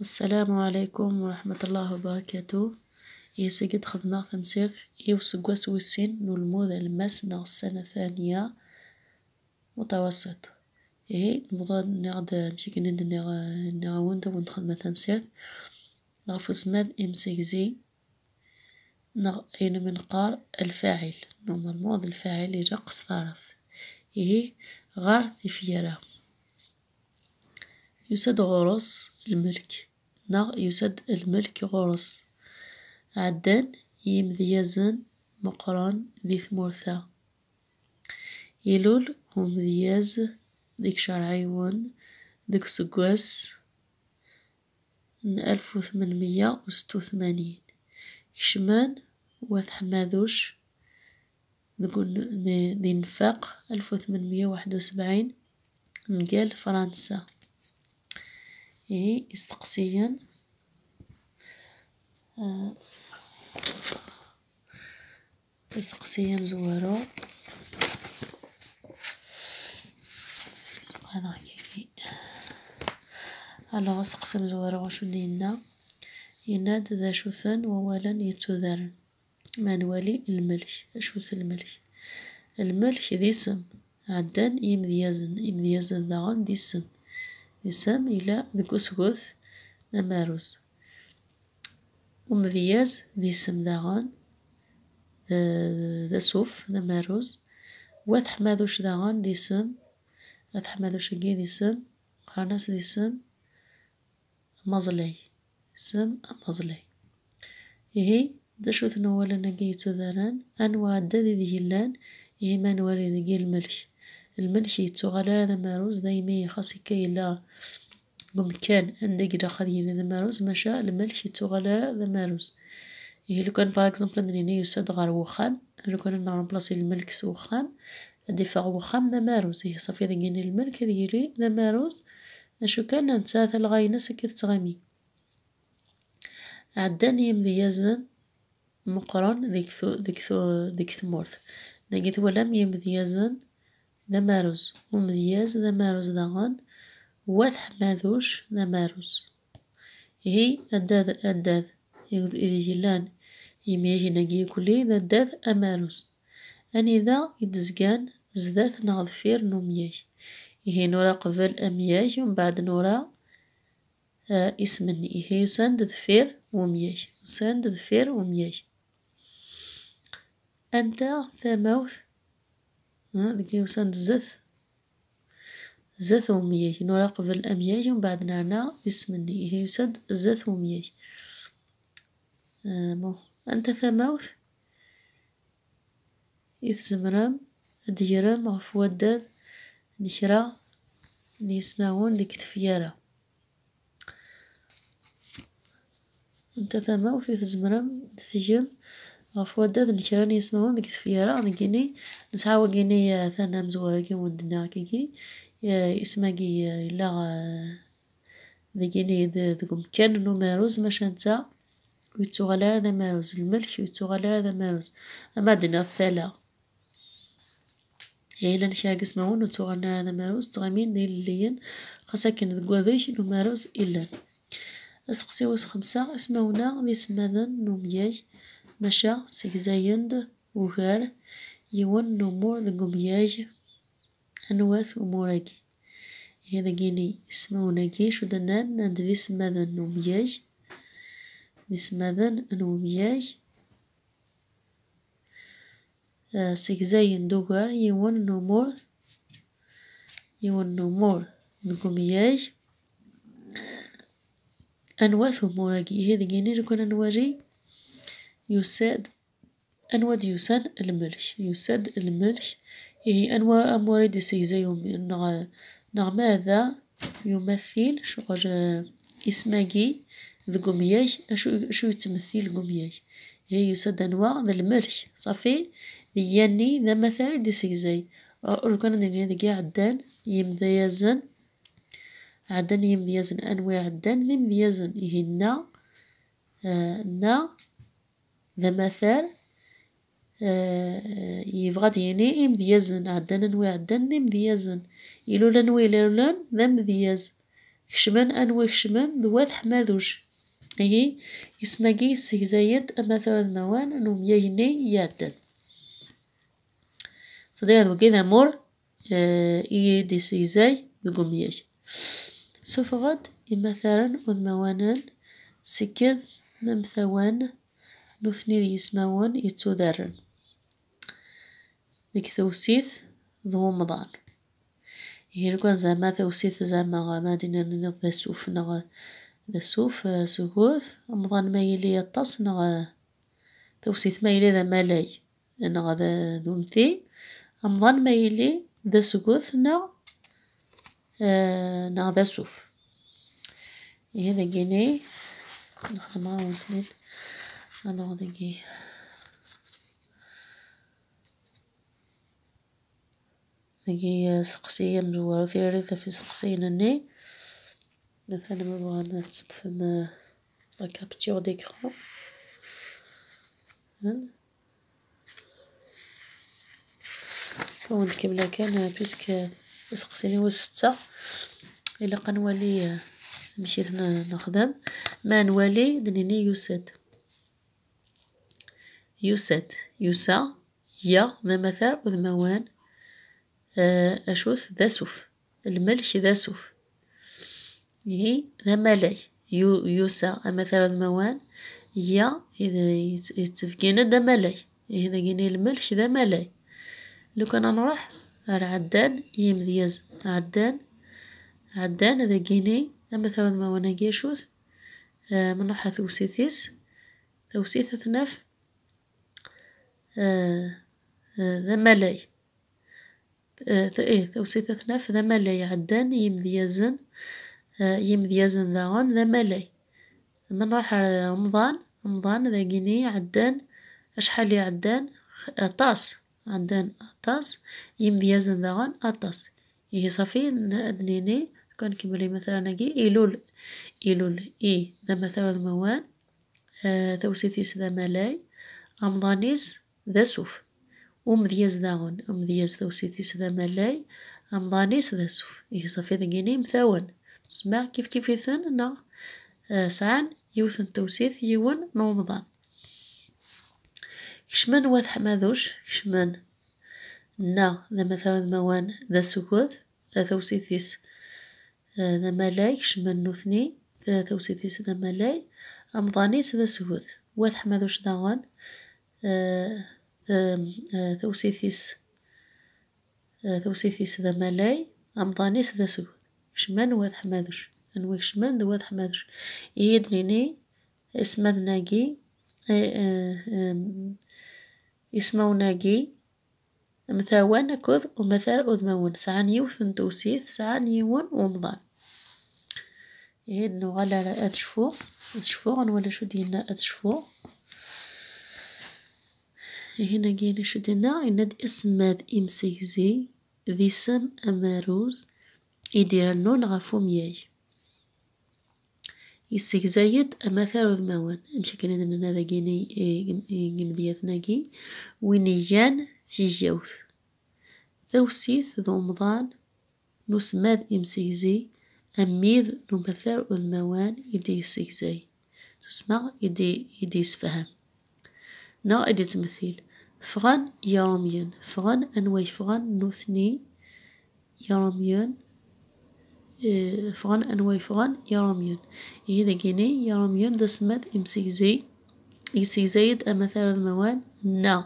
السلام عليكم ورحمة الله وبركاته يسي إيه، قد خدنا ثمسيرت يوسقواس إيه، وسين نلموذ الماس نغ السنة ثانية متوسط إيه نبغى نعد نمشي كنند نغ نخدم ونخدم ثمسيرت نغف إم إمسيكزي نغ أين منقار الفاعل الموض الفاعل يجا قص إيه غار ثفيرة يسد غرس الملك نغ يسد الملك غرس عدان يمذيازن مقران ذي ثمورثا يلول هم ذياز ذيك شرعيون ذيك سقواس من ألف وثمانمية وستة وثمانين كشمان واث حماذوش ذي نفاق ألف وثمانمية واحد وسبعين قال فرنسا إي استقصيا استقصيا آه، زوارو سبحان هكاكي ألوغ استقصي زوارو غاشو دينا يناد ذا شثن ووالا يتوذر من ولي الملك شوث الملك الملك ذي اسم عدان يمذيزن ذا ذاغن ذي اسم إنسان إلا deg usget d amarut. Umedyaz d isem daɣen d asuf d amarut. Wat Ḥmaduc daɣen d isem. At Ḥmaduc-agi d isem. Qqaren-as d isem ameẓlay. Isem ameẓlay. Ihi d acu-ten uwalan-agi yettudaren? Anwa addal ideg llan? Ihi ma nwan ideg i lmelk. المنشيتوغالا ثماروز دايما خاصي لا ممكن ان نقرا خذينا ثماروز ماشا المنشيتوغالا ثماروز إيه لو كان باغ اكزومبل نريني يسد غار وخام لو كان نرمبلاصي الملك وخام الدفاع وخام ثماروز هي إيه، صافي ذاكيني الملك ذيلي ثماروز اشو كان نتساثل الغاينس كي تغامي عدان يمذيازن مقرن ذيك ثو ذيك ثو ذيك ثمورث ذيك ثو لم نماروز ومدياز نماروز داغان واث ماذوش نماروز هي الداذ الداذ يقول إذا جلان يميجي نجي كلي ذداث أماروز أني ذا يدزقان زداث نغذفير نومياج هي نورا قبل أمياج ومن بعد نورا آه اسمني هي يساند ذفير ومياج يساند ذفير ومياج أنت ثموث داك يوصل الزث زث ومياه نورا قبل أمياه ومن بعد نرنا اللي هي يسد زث ومياه آه، مو أنت ثماوث يتزمرم ديرم عفو الدد نشرا نسمعون ديك الفيارة أنت ثماوث يتزمرم تجم غفوة اللي كراني يسمعون ذيك انا ذيكيني نسعى وكيني ثانا مزورة كي وندنا كيكي كي لا آه، ذيكيني ذوك مكان نو ماروز ماشا نتا ويتوغال على ذا ماروز الملك ويتوغال على ذا ماروز أما دنا الثلا إلا نكرا قسمعون وتوغال على ذا ماروز تغامين ديال الليين خاصها كان ذوك وذيك نو ماروز إلا أسقسي واس خمسة اسمعونا ذي سماذن نو مياي maşa ssegzayend ugar yiwen n umuṛ deg umyag anwa-t umuṛ-agi? ihi dagini ismawen-agi cudden-an n d iselmaden n umyag d iselmaden n umyag ssegzayen-d ugar yiwen n umuṛ yiwen n umuṛ deg umyag anwa-t umuṛ-agi? ihi dagini lukan ad nwali. يساد أنواع يسان الملح يساد الملح هي أنواع أمورد سيزيوم نغ نغ ماذا يمثل شو إسماجي ذو قمياج شو شو يتمثل قمياج هي يساد أنواع الملح صافي يعني ذا مثلا دي سيزي أركان دي ذا عدن يمديزن عدن يمديزن أنواع عدن يمديزن يهي نا آه نا لما فار آه، يبغى يني امديازن إيه عدن نوي عدنا امديازن إلولان ويلولان ذا مدياز كشمن أنوي كشمن بواد حمادوش هي إيه، يسمعي السيزايد مثلا نوان الموان نوم يهني يعدن صديق هذا وكذا مور إيه دي سيزاي دقوم يش سوف غد إما ثارن سكذ نمثوان نثني يسماون يتودرن ذيك ثوسيث ذو مضان هيركو زعما توسيث زعما دينا نض ذا سوف نغ ذا سوف آه، سكوث مضان ما يلي يطاس نغ توسيث ما يلي ذا مالاي نغ ذا نمثي مضان ما يلي ذا سكوث نغ آه نغ ذا سوف هذا إيه، جيني نخدمها ونتنين salondagi هذه سقسية مزورة وثيرة ريثة في سقسين هني مثلا مبغانا تفهم لا كابتور ديكرون هون كملا كان بيسك سقسيني سته إلا نمشي مشيت نخدم ما نوالي دنيني يوسد يسد يسا يا ذا مثار وذا موان أشوث آه، ذا سوف الملك ذا هي يعني ذا ملاي يو يوسا مثلا ذا يا إذا يتفقين ذا إذا قيني الملك ذا لو كان نروح على عدان يمذيز عدان عدان إذا قيني مثلا ما وانا قيشوث آه، من نحا ثوسيثيس ثوسيث اثناف آه، آه، ذا ملاي آه، إيه توسيثة ثناف ذا ملاي عدان يمذيازن ذا غن ذا ملاي من راح رمضان رمضان ذا ذاكيني عدان أشحال عدان أطاس عدان أطاس ذا غن أطاس إيه صافي أدنيني كان كيبالي مثلا نجي إيلول إيلول إي ذا مثلا موان آه توسيثيس ذا ملاي رمضانيس ذا سوف داسوف ومدياز داغون ذا توسيتيس دا ملاي ذا سوف إيه صافي دقيني مثاون سمع كيف كيف يثن نا سعان يوثن توسيث يون نومضان كشمن واث حمادوش كشمن نا ذا مثلا موان ذا سكوث توسيثيس ذا ملاي كشمن نوثني ذا توسيثيس ذا ملاي أمضانيس ذا سكوث واث حمادوش داغون أه آه، توسيثيس آه، توسيثيس ذا ملاي أمضانيس ذا سجود شمان واضح ماذوش أنوي شمان ذا واضح ماذوش يدريني اسم ناجي آه، اسمو ناجي مثاوان أكذ ومثال أذمون سعان يوثن توسيث سعان يون ومضان يهد نوغالا أتشفو أتشفو غنولا شو دينا أتشفو هنا قايلين شو إن عندنا اسم ماذ ماد امسيزي ذي سم اماروز يدير نون غفو مياي يسيزايد اما ثارو ذموان امشي كان عندنا هذا قيني قمدياتنا قي وينيان في ثيجاوث ثوسيث مضان نوس ماذ ماد امسيزي أميد نمثل أذموان يدي سيكزاي تسمع يدي يدي سفهم نا أدي تمثيل فغان يراميون فغان أنواي فغان نوثني يراميون إيه، فغان أنواي فغان هي إيه، هذا جيني يراميون دسمت إمسيزي إمسيزيد أمثال المواد نا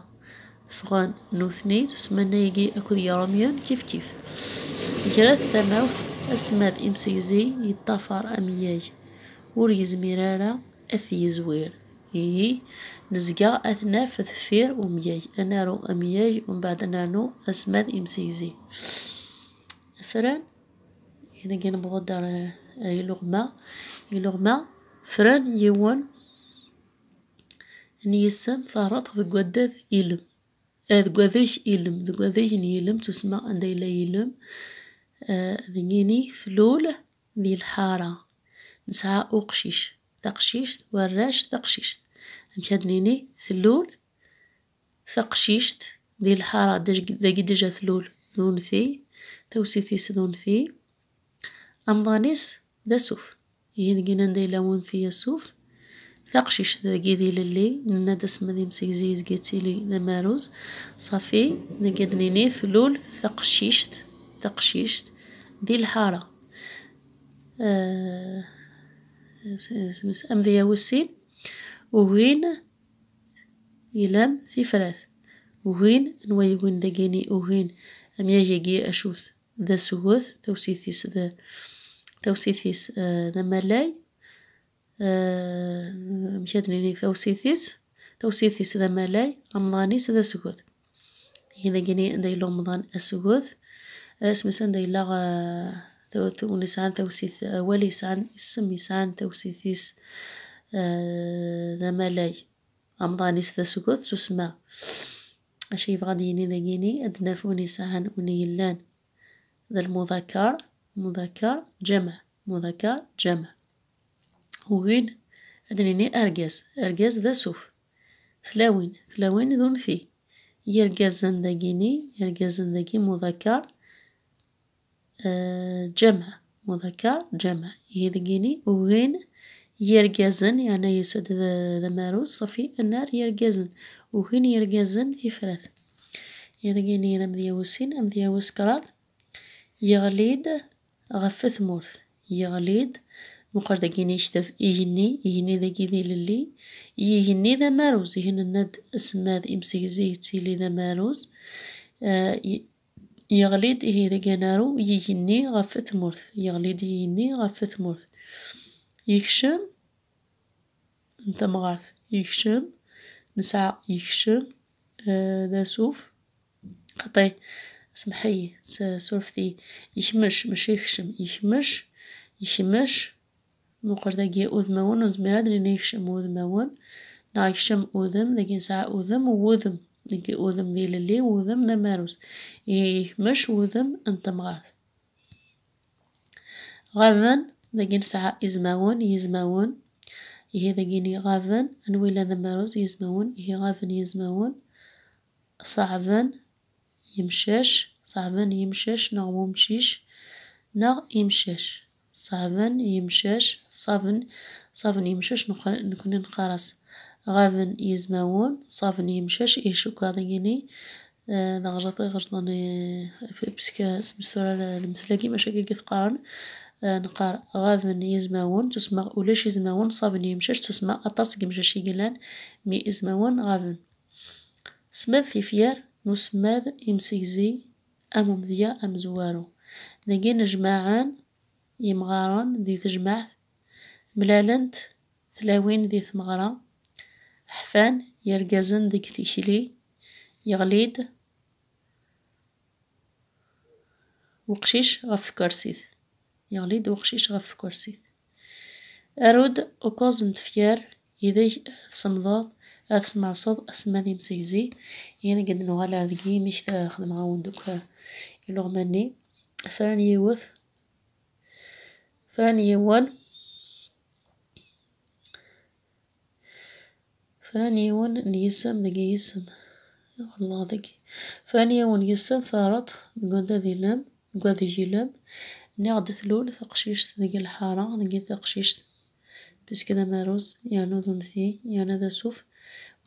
فغان نوثني تسمنا يجي أكل يراميون كيف كيف جرث ثموث أسماد إمسيزي يطفر أمياج وريز يزميرارا أثي زوير إيه نزقى أثناء فثفير ومياي رو أمياي ومن بعد نو أسمد إمسيزي فران إذا كان بغض أي لغمة أي لغمة فران يوان نيسم ثارت ذقوداث إلم آه، ذقوذيش إلم ذقوذيش نيلم تسمى عند إلا يلم آه، ذنيني فلول ذي الحارة نسعى أقشيش تقشيشت وراش تقشيشت مكادنيني ثلول ثقشيشت دي الحارة داك دجا ثلول ثونثي توسيثيس ثونثي أمضانيس دا سوف يهين قينا ندي لاون ثي سوف دا داقي دي للي ندس مديم دي مسيزيز قيتيلي دا ماروز صافي نقدنيني ثلول ثقشيشت ثقشيشت دي الحارة آه مس أمضي وسين وين يلام في فراث وين نوي وين دقيني وين أم يجي أشوث ذا سوث توسيثيس ذا توسيثيس آه، ذا ملاي آه، مشادنيني توسيثيس توسيثيس ذا ملاي رمضاني ذا سوث هنا جيني دايلو مضان أسهوث اسمس آه، دايلا ونسان توسيث وليسان اسم يسان توسيثيس آه، ذا ملاي أمضانيس ذا سكوت تسمى أشي غادي ذا جيني أدنافوني ساهن ونيلان ذا المذكر مذكر جمع مذكر جمع وين أدنيني أرجاز أرجاز ذا سوف ثلاوين ثلاوين ذو ذا يرجازن ذاكيني ذا ذاكي مذكر آه، جمع مذكر جمع يذقيني وين يرجزن يعني يسد دمارو صفي النار يرجزن وين يرجزن يفرث يذقيني ذم ذيوسين أم ذيوس وسكرات يغليد غفث مورث يغليد مقرد قيني شتف إيهني إيهني ذا ذي للي إيهني ذا ماروز إيهن الند اسم ماذ إمسيزي تيلي ذا ماروز آه يغليد هي ذا جنارو يهني غف ثمرث يغليد يجيني غف ثمرث يكشم انت مغارث يكشم نسعى يكشم آه، ذا آه سوف خطي سمحي سوفتي يخمش مش يخشم يخمش يخمش مقر ذا جي اوذ مون وزميرا دري نيكشم اوذ مون نا يكشم اوذم ذا جي اوذم ووذم نجي وذم ديال اللي وذم ذا ماروس إيه مش وذم أنت مغار غافا ذاقين ساعة إزماون يزماون إيه ذاقين غافا أنويلا ذا يزماون إيه غافا يزماون صعبا يمشاش صعبا يمشاش نغمو مشيش نغ يمشاش صعبا يمشاش صعبا صعبا يمشاش نكون نقرس غافن يزماون صافن يمشاش إيشوكاضيني نغلطي غلطاني بسكا سمسورة المثلاكي ماشي كي قارن نقار غافن يزماون تسمى ولاش يزماون صافن يمشاش تسمى أطاس يمشاش يقلان مي يزماون غافن سماد في فيار نسماد يمسيزي أم مذيا أم زوارو نجي جماعان يمغارن ذي تجمع ملالنت ثلاوين ذي ثمغرة حفان يرقزن ديك تيشلي يغليد وقشيش غف كرسيث يغليد وقشيش غف كرسيث أرود أكوزن تفيار إذا صمضات أسمع صوت أسمع ذي مسيزي يعني قد نغال عذقي مش تخدم عاون دوكا يلغماني فران يوث فران يوان يون نيسم دقي يسم والله دقي ثانية يسم ثارت قد ذي لم قد ذي لم نعد ثلول ثقشيش دقي الحارة دقي ثقشيش بس كده ماروز يعني ذنثي يعني ذا سوف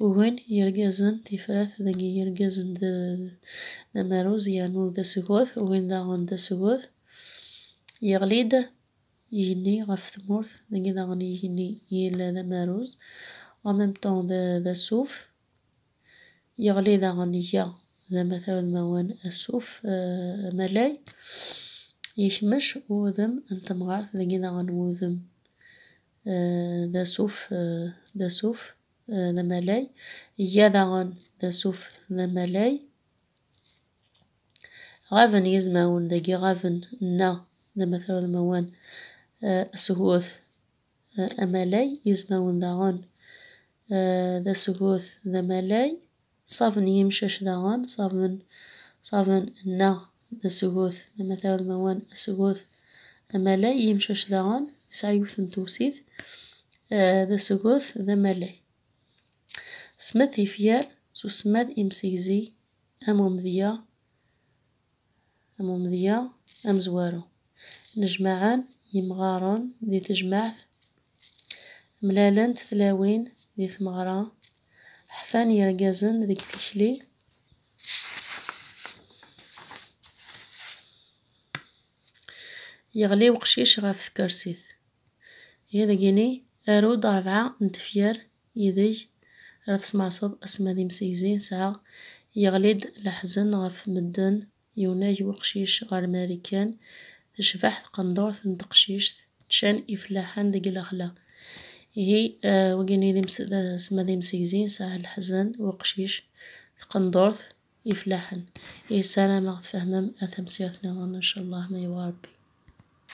وين يرجزن تفرات دقي يرجزن ذا ماروز يعني ذا سهوث وين ذا غن ذا سهوث يغليد يهني غف ثمورث دقي ذا غني يهني يلا ذا ماروز en même temps ذا السوف يغلي داغن هي ذا مثلا موان السوف ملاي يشمش وذم انت مغارث ذا داغن وذم ذا سوف ذا سوف ذا ملاي هي داغن ذا سوف ذا ملاي غافن يزماون ذاكي غافن نا ذا مثلا موان سهوث أملاي يزماون داغن ذا سغوث ذا ملاي صافن يمشاش داغان صافن صافن نا ذا سغوث مثلا الموان سغوث ذا ملاي يمشاش داغان سعيوثن توسيث ذا سغوث ذا ملاي سمث سو سمد إمسيزي أموم ذيا أموم ذيا أم زوارو نجمعان يمغارون ذي تجمعث ملالنت ثلاوين ذي ثمغرة حفان يرقزن ديك تيشلي يغلي وقشيش غاف ثكرسيث يذا قيني أرود أربعة نتفير يذي رث سمعصد أسمى ذي مسيزي ساعة يغليد لحزن غا في مدن يوناج وقشيش غا الماريكان تشفح قندور تنتقشيش تشان إفلاحان ذيك الأخلاق هي وقيني ذمس ذي مسيزين ساعة حزن وقشيش ثقندورث يفلحن سلام ما فهمم أثم سيرتنا إن شاء الله ما يواربي